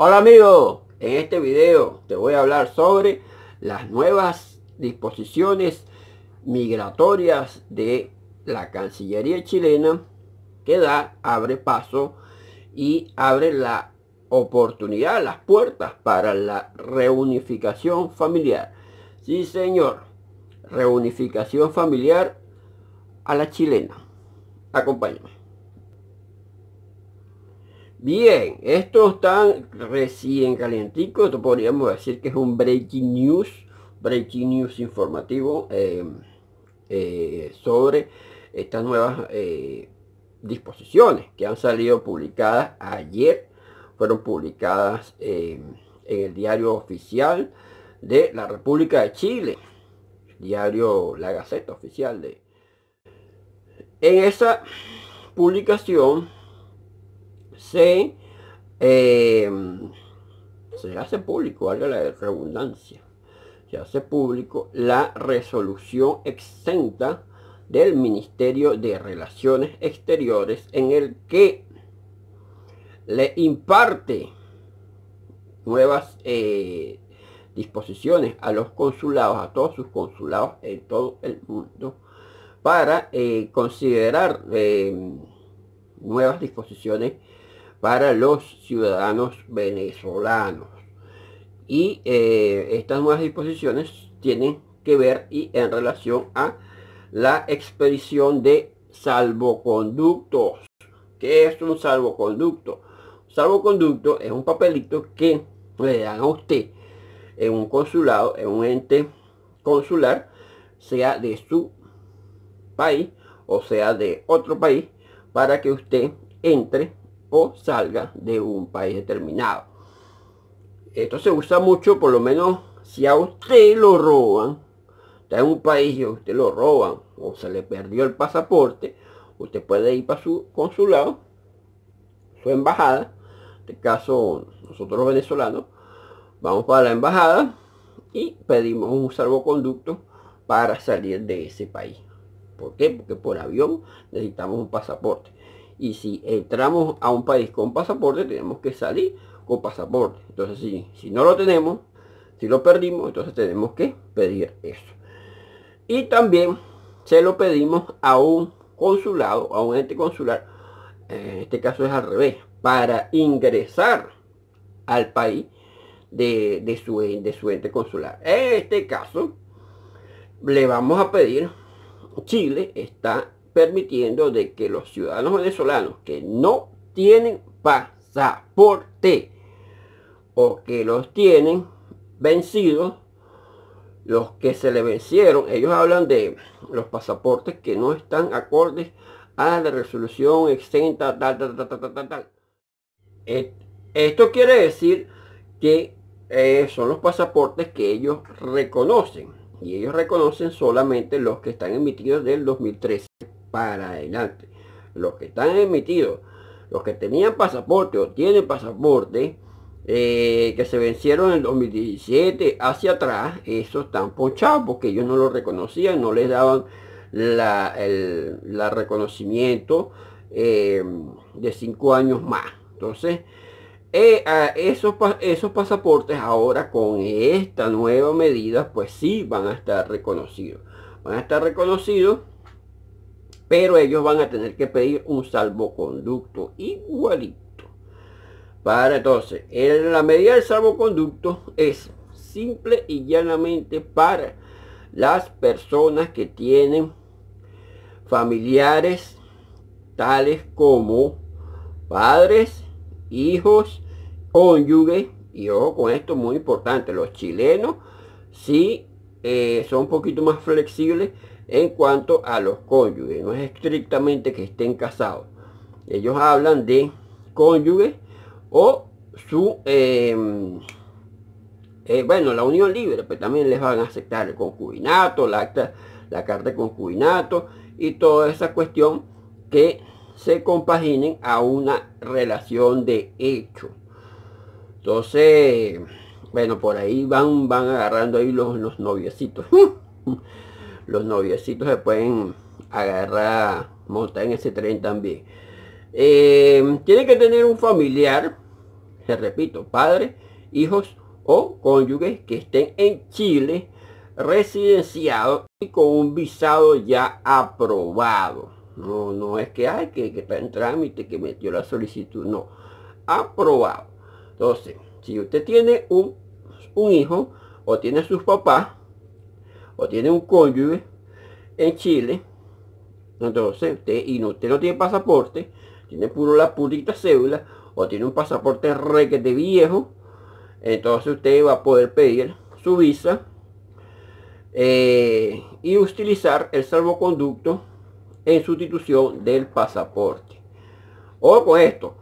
Hola amigos, en este video te voy a hablar sobre las nuevas disposiciones migratorias de la Cancillería chilena que da, abre paso y abre la oportunidad, las puertas para la reunificación familiar. Sí señor, reunificación familiar a la chilena. Acompáñame. Bien, esto está recién calientico, esto podríamos decir que es un breaking news, breaking news informativo eh, eh, sobre estas nuevas eh, disposiciones que han salido publicadas ayer, fueron publicadas en el diario oficial de la República de Chile, diario La Gaceta Oficial de... En esa publicación Em, se, hace público, valga la redundancia, se hace público la resolución exenta del Ministerio de Relaciones Exteriores en el que le imparte nuevas eh, disposiciones a los consulados, a todos sus consulados en todo el mundo, para eh, considerar em, nuevas disposiciones para los ciudadanos venezolanos. Y eh, estas nuevas disposiciones tienen que ver y en relación a la expedición de salvoconductos. ¿Qué es un salvoconducto? salvoconducto es un papelito que le dan a usted en un consulado, en un ente consular, sea de su país o sea de otro país, para que usted entre o salga de un país determinado. Esto se usa mucho, por lo menos si a usted lo roban, está en un país y a usted lo roban o se le perdió el pasaporte, usted puede ir para su consulado, su embajada, en este caso nosotros los venezolanos, vamos para la embajada y pedimos un salvoconducto para salir de ese país. ¿Por qué? Porque por avión necesitamos un pasaporte. Y si entramos a un país con pasaporte, tenemos que salir con pasaporte. Entonces, si, si no lo tenemos, si lo perdimos, entonces tenemos que pedir eso. Y también se lo pedimos a un consulado, a un ente consular, en este caso es al revés, para ingresar al país de, su, de su ente consular. En este caso, le vamos a pedir, Chile está permitiendo de que los ciudadanos venezolanos que no tienen pasaporte o que los tienen vencidos, los que se le vencieron, ellos hablan de los pasaportes que no están acordes a la resolución exenta, tal, tal, tal, tal, tal, eh, Esto quiere decir que eh, son los pasaportes que ellos reconocen y ellos reconocen solamente los que están emitidos del 2013 para adelante. Los que están emitidos, los que tenían pasaporte o tienen pasaporte, eh, que se vencieron en el 2017 hacia atrás, esos están pochados porque ellos no lo reconocían, no les daban la, el reconocimiento eh, de cinco años más. Entonces, eh, esos, esos pasaportes ahora con esta nueva medida, pues sí van a estar reconocidos. Van a estar reconocidos pero ellos van a tener que pedir un salvoconducto igualito. Para entonces, la medida del salvoconducto es simple y llanamente para las personas que tienen familiares tales como padres, hijos, cónyuges y ojo con esto muy importante, los chilenos sí eh, son un poquito más flexibles en cuanto a los cónyuges. No es estrictamente que estén casados. Ellos hablan de cónyuges o su... Em, eh, bueno, la unión libre, Pero pues también les van a aceptar el concubinato, la, la carta de concubinato y toda esa cuestión que se compaginen a una relación de hecho. Entonces, bueno, por ahí van, van agarrando ahí los, los noviecitos. los noviecitos se pueden agarrar, montar en ese tren también. Eh, tiene que tener un familiar, se repito, padre, hijos o cónyuges que estén en Chile residenciado y con un visado ya aprobado. No, no es que hay que, que en trámite, que metió la solicitud, no. Aprobado. Entonces, si usted tiene un, un hijo o tiene sus papás, o tiene un cónyuge en Chile, entonces usted y no, usted no tiene pasaporte, tiene puro la purita cédula o tiene un pasaporte requete viejo, entonces usted va a poder pedir su visa eh, y utilizar el salvoconducto en sustitución del pasaporte. O con esto,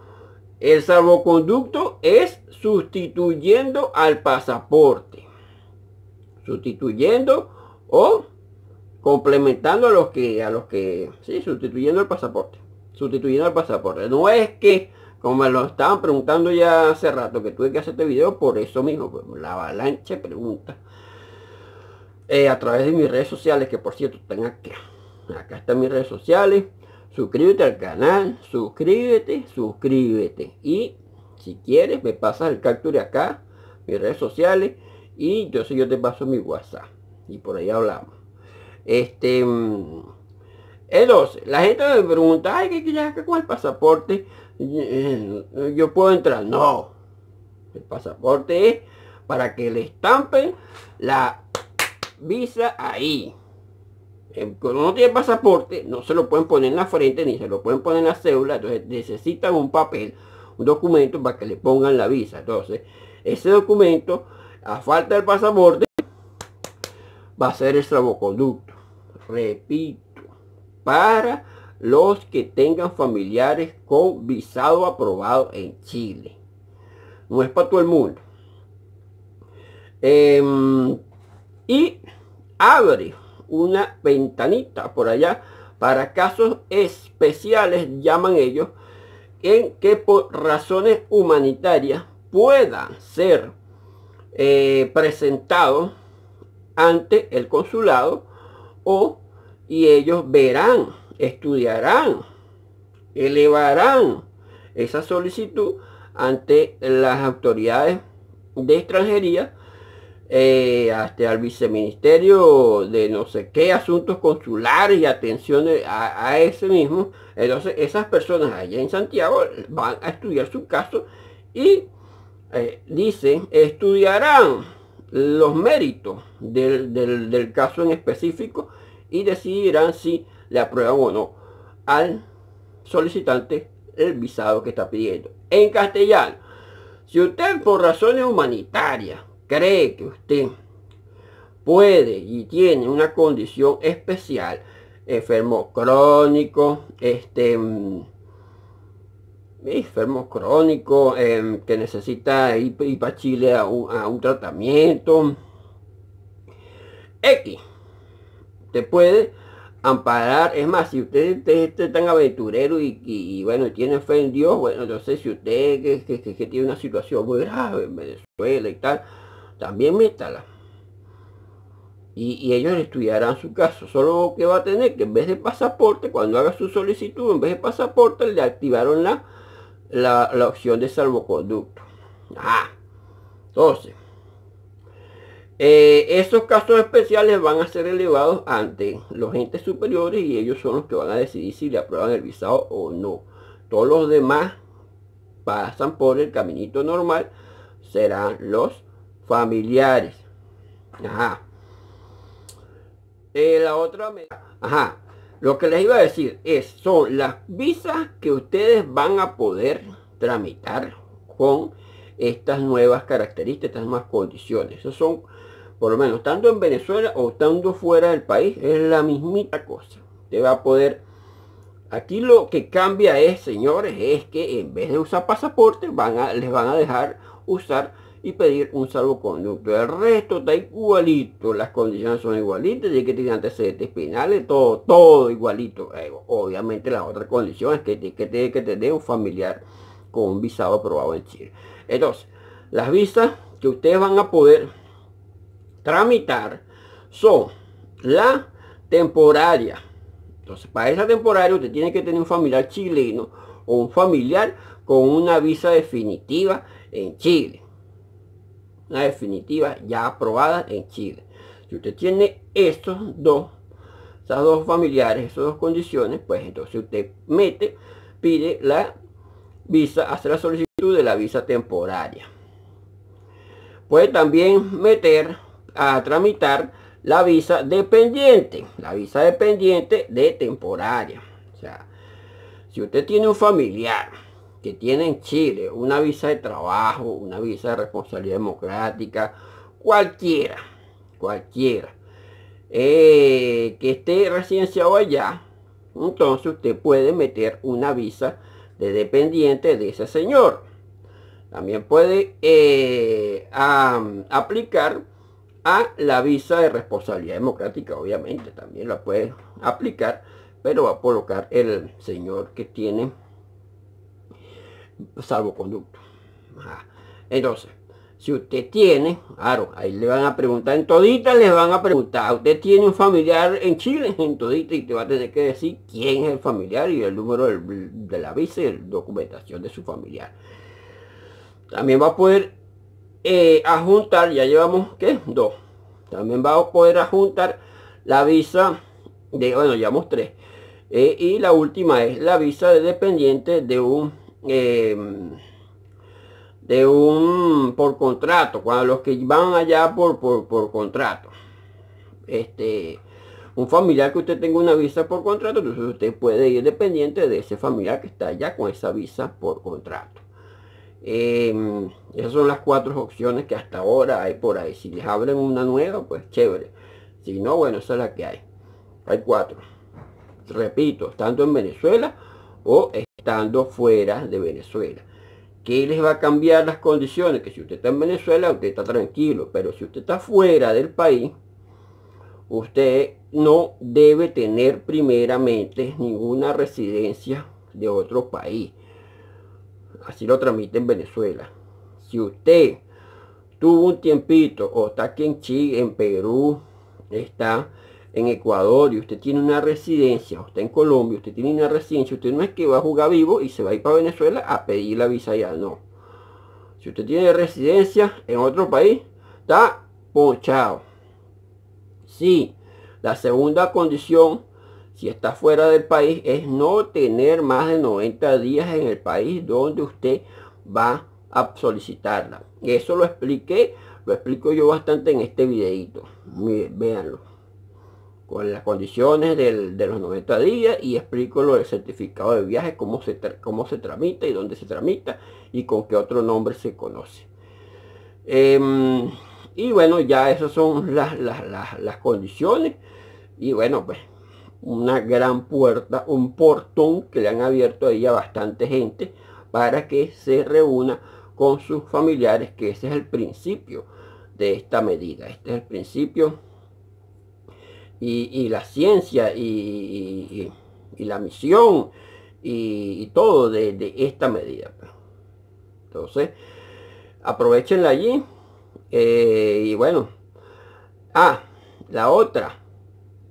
el salvoconducto es sustituyendo al pasaporte. Sustituyendo o complementando a los que a los que sí sustituyendo el pasaporte sustituyendo el pasaporte no es que como me lo estaban preguntando ya hace rato que tuve que hacer este video por eso mismo pues, la avalancha pregunta eh, a través de mis redes sociales que por cierto están aquí acá están mis redes sociales suscríbete al canal suscríbete suscríbete y si quieres me pasas el capture acá mis redes sociales y yo yo te paso mi whatsapp y por ahí hablamos. Este, mm, entonces, la gente me pregunta, ay, ¿qué quieres con el pasaporte? Eh, yo puedo entrar. No. El pasaporte es para que le estampen la visa ahí. Eh, cuando no tiene pasaporte, no se lo pueden poner en la frente ni se lo pueden poner en la cédula. Entonces necesitan un papel, un documento para que le pongan la visa. Entonces, ese documento, a falta del pasaporte, va a ser el salvoconducto. Repito, para los que tengan familiares con visado aprobado en Chile. No es para todo el mundo. Em, y abre una ventanita por allá para casos especiales, llaman ellos, en que por razones humanitarias puedan ser eh, presentados ante el consulado o y ellos verán, estudiarán, elevarán esa solicitud ante las autoridades de extranjería, eh, hasta el viceministerio de no sé qué asuntos consulares y atenciones a, ese mismo. Entonces esas personas allá en Santiago van a estudiar su caso y eh, dicen, estudiarán los méritos del, del, caso en específico y decidirán si le aprueba o no al solicitante el visado que está pidiendo. En castellano, si usted por razones humanitarias cree que usted puede y tiene una condición especial, enfermo crónico, este mm, enfermo crónico em, que necesita ir, para Chile a un, tratamiento. X. Te puede amparar. Es más, si usted, usted, tan aventurero y, bueno, tiene fe en Dios, bueno, sé si usted que, tiene una situación muy grave en Venezuela y tal, también métala. y, ellos estudiarán su caso. Solo que va a tener que en vez de pasaporte, cuando haga su solicitud, en vez de pasaporte, le activaron la la, opción de salvoconducto. Ah, entonces, eh, esos casos especiales van a ser elevados ante los entes superiores y ellos son los que van a decidir si le aprueban el visado o no. Todos los demás pasan por el caminito normal, serán los familiares. Ajá. Eh, la otra... Ajá. Lo que les iba a decir es, son las visas que ustedes van a poder tramitar con estas nuevas características, estas nuevas condiciones. Eso son, por lo menos, tanto en Venezuela o estando fuera del país, es la mismita cosa. Usted va a poder... Aquí lo que cambia es, señores, es que en vez de usar pasaporte, van a, les van a dejar usar y pedir un salvoconducto. El resto está igualito, las condiciones son igualitas, y que tiene antecedentes penales, todo, todo igualito. Eh, obviamente las otras condiciones que, que tiene que tener un familiar con un visado aprobado en Chile. Entonces, las visas que ustedes van a poder tramitar son la temporaria. Entonces, para esa temporaria usted tiene que tener un familiar chileno o un familiar con una visa definitiva en Chile la definitiva ya aprobada en Chile. Si usted tiene estos dos, esas dos familiares, esas dos condiciones, pues entonces usted mete, pide la visa, hace la solicitud de la visa temporaria. Puede también meter a tramitar la visa dependiente, la visa dependiente de temporaria. O sea, si usted tiene un familiar que tiene en Chile una visa de trabajo, una visa de responsabilidad democrática, cualquiera, cualquiera, eh, que esté residenciado allá, entonces usted puede meter una visa de dependiente de ese señor. También puede eh, aplicar a la visa de responsabilidad democrática, obviamente, también la puede aplicar, pero va a colocar el señor que tiene salvoconducto. Ah. Entonces, si usted tiene, claro, ahí le van a preguntar en todita, les van a preguntar, ah, ¿usted tiene un familiar en Chile? En todita y te va a tener que decir quién es el familiar y el número de la visa y documentación de su familiar. También va a poder eh, adjuntar, ya llevamos, ¿qué? Dos. También va a poder adjuntar la visa de, bueno, llevamos tres. Eh, y la última es la visa de dependiente de un Em, de un por contrato cuando los que van allá por, por, por contrato este un familiar que usted tenga una visa por contrato entonces usted puede ir dependiente de ese familiar que está allá con esa visa por contrato em, esas son las cuatro opciones que hasta ahora hay por ahí si les abren una nueva pues chévere si no bueno esa es la que hay hay cuatro repito tanto en venezuela o estando fuera de Venezuela. ¿Qué les va a cambiar las condiciones? Que si usted está en Venezuela, usted está tranquilo, pero si usted está fuera del país, usted no debe tener primeramente ninguna residencia de otro país. Así lo tramite en Venezuela. Si usted tuvo un tiempito o está aquí en Chile, en Perú, está en Ecuador y usted tiene una residencia, usted en Colombia, usted tiene una residencia, usted no es que va a jugar vivo y se va a ir para Venezuela a pedir la visa allá, no. Si usted tiene residencia en otro país, está ponchado. Sí, la segunda condición, si está fuera del país, es no tener más de 90 días en el país donde usted va a solicitarla. Eso lo expliqué, lo explico yo bastante en este videito. Véanlo con las condiciones de los 90 días y explico lo del certificado de viaje, cómo se, cómo se tramita y dónde se tramita y con qué otro nombre se conoce. Em, y bueno, ya esas son las, condiciones. Y bueno, pues una gran puerta, un portón que le han abierto ahí a bastante gente para que se reúna con sus familiares, que ese es el principio de esta medida. Este es el principio y, la ciencia y, la misión y, todo de, esta medida. Pues. Entonces, aprovechenla allí. Eh, y bueno, ah, la otra,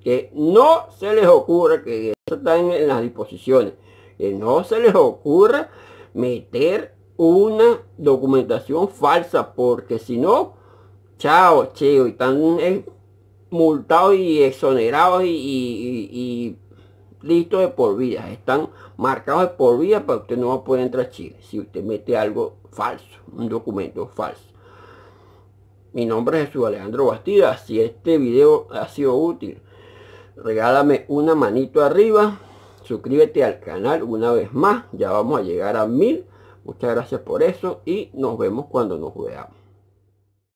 que no se les ocurra, que eso está en, las disposiciones, que no se les ocurra meter una documentación falsa, porque si no, chao, cheo, y tan eh, multado y exonerado y, listo de por vida. Están marcados de por vida para que usted no va a poder entrar a Chile si usted mete algo falso, un documento falso. Mi nombre es Jesús Alejandro Bastidas. Si este video ha sido útil, regálame una manito arriba. Suscríbete al canal una vez más. Ya vamos a llegar a mil. Muchas gracias por eso y nos vemos cuando nos veamos.